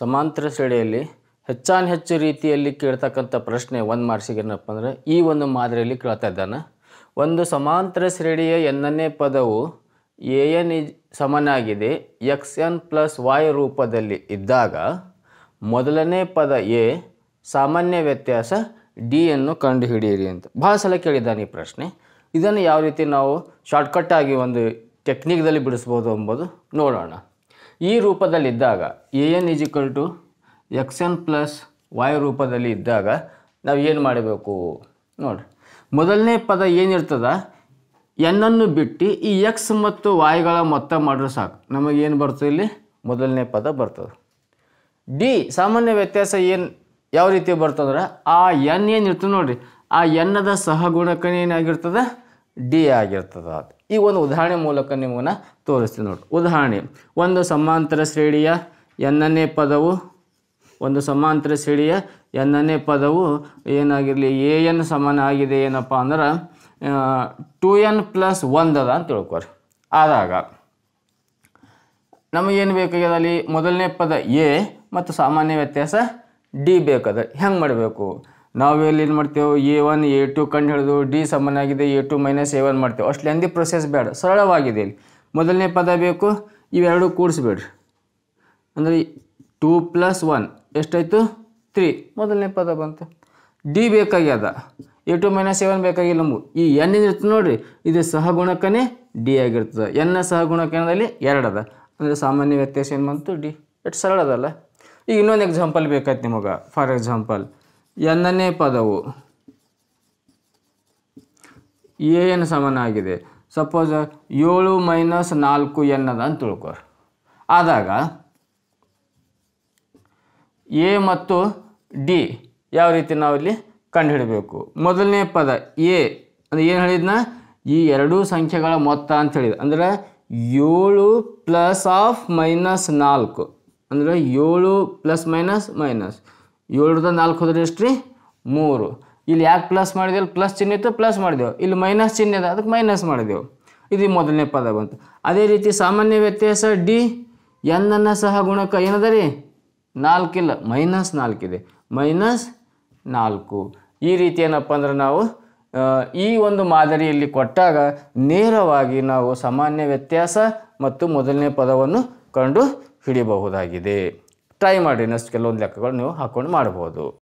ಸಮಾಂತರ ಶ್ರೇಣಿಯಲ್ಲಿ ಹೆಚ್ಚಾನ್ ಹೆಚ್ಚು ರೀತಿಯಲ್ಲಿ ಕೇಳ್ತಕ್ಕಂಥ ಪ್ರಶ್ನೆ ಒಂದು ಮಾರ್ಕ್ಸಿಗೆ ಏನಪ್ಪ ಅಂದರೆ ಈ ಒಂದು ಮಾದರಿಯಲ್ಲಿ ಕೇಳ್ತಾ ಇದ್ದಾನೆ ಒಂದು ಸಮಾಂತರ ಶ್ರೇಣಿಯ ಎನ್ನನೇ ಪದವು ಎ ಎನ್ ಸಮನಾಗಿದೆ ಎಕ್ಸ್ ಎನ್ ಪ್ಲಸ್ ವಾಯ್ ರೂಪದಲ್ಲಿ ಇದ್ದಾಗ ಮೊದಲನೇ ಪದ ಎ ಸಾಮಾನ್ಯ ವ್ಯತ್ಯಾಸ ಡಿಯನ್ನು ಕಂಡುಹಿಡಿಯಿರಿ ಅಂತ ಭಾಳ ಸಲ ಕೇಳಿದ್ದಾನೆ ಈ ಪ್ರಶ್ನೆ ಇದನ್ನು ಯಾವ ರೀತಿ ನಾವು ಶಾರ್ಟ್ಕಟ್ಟಾಗಿ ಒಂದು ಟೆಕ್ನಿಕ್ದಲ್ಲಿ ಬಿಡಿಸ್ಬೋದು ಎಂಬುದು ನೋಡೋಣ ಈ ರೂಪದಲ್ಲಿದ್ದಾಗ A N is equal to X N plus Y ರೂಪದಲ್ಲಿ ಇದ್ದಾಗ ನಾವು ಏನು ಮಾಡಬೇಕು ನೋಡಿರಿ ಮೊದಲನೇ ಪದ ಏನಿರ್ತದ ಎನ್ನನ್ನು ಬಿಟ್ಟು ಈ ಎಕ್ಸ್ ಮತ್ತು ವಾಯ್ಗಳ ಮೊತ್ತ ಮಾಡಿದ್ರೆ ಸಾಕು ನಮಗೇನು ಬರ್ತದೆ ಇಲ್ಲಿ ಮೊದಲನೇ ಪದ ಬರ್ತದೆ ಡಿ ಸಾಮಾನ್ಯ ವ್ಯತ್ಯಾಸ ಏನು ಯಾವ ರೀತಿ ಬರ್ತದ್ರೆ ಆ ಎನ್ ಏನಿರ್ತದೆ ನೋಡಿರಿ ಆ ಎನ್ನದ ಸಹಗುಣಕನ ಏನಾಗಿರ್ತದೆ ಡಿ ಆಗಿರ್ತದ ಅದು ಈಗ ಒಂದು ಉದಾಹರಣೆ ಮೂಲಕ ನಿಮಗನ್ನ ತೋರಿಸ್ತೀನಿ ನೋಡಿ ಉದಾಹರಣೆ ಒಂದು ಸಮಾಂತರ ಶ್ರೇಣಿಯ ಎನ್ನನೇ ಪದವು ಒಂದು ಸಮಾಂತರ ಶ್ರೇಣಿಯ ಎನ್ನನೇ ಪದವು ಏನಾಗಿರಲಿ ಎ ಎನ್ ಸಮಾನ ಆಗಿದೆ ಏನಪ್ಪ ಅಂದ್ರೆ ಟು ಎನ್ ಪ್ಲಸ್ ಒಂದದ ಅಂತ ತಿಳ್ಕೊರಿ ಆದಾಗ ನಮಗೇನು ಬೇಕಾಗ್ಯದ ಅಲ್ಲಿ ಮೊದಲನೇ ಪದ ಎ ಮತ್ತು ಸಾಮಾನ್ಯ ವ್ಯತ್ಯಾಸ ಡಿ ಬೇಕದ ಹೆಂಗೆ ಮಾಡಬೇಕು ನಾವು ಏನು ಮಾಡ್ತೇವೆ ಎ ಒನ್ ಎ ಟು ಕಂಡು ಹಿಡಿದು ಡಿ ಸಮನಾಗಿದೆ A two minus A one ಮಾಡ್ತೇವೆ ಅಷ್ಟು ಎಂದಿ ಪ್ರೊಸೆಸ್ ಬೇಡ ಸರಳವಾಗಿದೆ ಇಲ್ಲಿ ಮೊದಲನೇ ಪದ ಬೇಕು ಇವೆರಡು ಕೂಡಿಸ್ಬೇಡ್ರಿ ಅಂದರೆ ಟೂ ಪ್ಲಸ್ ಒನ್ ಎಷ್ಟಾಯಿತು ತ್ರೀ ಮೊದಲನೇ ಪದ ಬಂತು ಡಿ ಬೇಕಾಗ್ಯದ A two minus A one ಬೇಕಾಗಿಲ್ಲ ನಮಗೂ ಈ ಎನ್ ಏನಿರ್ತದೆ ನೋಡಿರಿ ಇದು ಸಹಗುಣಕನೇ ಡಿ ಆಗಿರ್ತದೆ ಎನ್ನ ಸಹಗುಣಕ ಏನದಲ್ಲಿ ಎರಡದ ಅಂದರೆ ಸಾಮಾನ್ಯ ವ್ಯತ್ಯಾಸ ಏನು ಬಂತು ಡಿ ಎಷ್ಟು ಸರಳದಲ್ಲ ಈಗ ಇನ್ನೊಂದು ಎಕ್ಸಾಂಪಲ್ ಬೇಕಾಯ್ತು ನಿಮಗೆ ಫಾರ್ ಎಕ್ಸಾಂಪಲ್ ಎನ್ನನೇ ಪದವು ಏನು ಸಮನಾಗಿದೆ ಸಪೋಸ್ ಏಳು ಮೈನಸ್ ನಾಲ್ಕು ಎನ್ನದ ಅಂತ ತಿಳ್ಕೊ ಆದಾಗ ಎ ಮತ್ತು ಡಿ ಯಾವ ರೀತಿ ನಾವಿಲ್ಲಿ ಕಂಡುಹಿಡಬೇಕು ಮೊದಲನೇ ಪದ ಎ ಅಂದರೆ ಏನು ಹೇಳಿದ್ನ ಈ ಎರಡೂ ಸಂಖ್ಯೆಗಳ ಮೊತ್ತ ಅಂತ ಹೇಳಿದ ಅಂದರೆ ಏಳು ಪ್ಲಸ್ ಆಫ್ ಮೈನಸ್ ನಾಲ್ಕು ಅಂದರೆ ಏಳು ಪ್ಲಸ್ ಮೈನಸ್ ಮೈನಸ್ ಏಳರದ ನಾಲ್ಕು ಹೋದ್ರೆ ಎಷ್ಟು ರೀ ಮೂರು ಇಲ್ಲಿ ಯಾಕೆ ಪ್ಲಸ್ ಮಾಡಿದೆವು ಪ್ಲಸ್ ಚಿಹ್ನೆ ಇತ್ತು ಪ್ಲಸ್ ಮಾಡಿದೆವು ಇಲ್ಲಿ ಮೈನಸ್ ಚಿಹ್ನೆ ಅದ ಅದಕ್ಕೆ ಮೈನಸ್ ಮಾಡಿದೆವು ಇದು ಮೊದಲನೇ ಪದ ಬಂತು ಅದೇ ರೀತಿ ಸಾಮಾನ್ಯ ವ್ಯತ್ಯಾಸ ಡಿ ಎನ್ನನ್ನು ಸಹ ಗುಣಕ ಏನದ ರೀ ನಾಲ್ಕಿಲ್ಲ ಮೈನಸ್ ನಾಲ್ಕಿದೆ ಮೈನಸ್ ನಾಲ್ಕು ಈ ರೀತಿ ಏನಪ್ಪ ಅಂದ್ರೆ ನಾವು ಈ ಒಂದು ಮಾದರಿಯಲ್ಲಿ ಕೊಟ್ಟಾಗ ನೇರವಾಗಿ ನಾವು ಸಾಮಾನ್ಯ ವ್ಯತ್ಯಾಸ ಮತ್ತು ಮೊದಲನೇ ಪದವನ್ನು ಕಂಡು ಹಿಡಿಯಬಹುದಾಗಿದೆ ಟ್ರೈ ಮಾಡಿ ನೆಕ್ಸ್ಟ್ ಕೆಲವೊಂದು ಲೆಕ್ಕಗಳು ನೀವು ಹಾಕೊಂಡು ಮಾಡ್ಬೋದು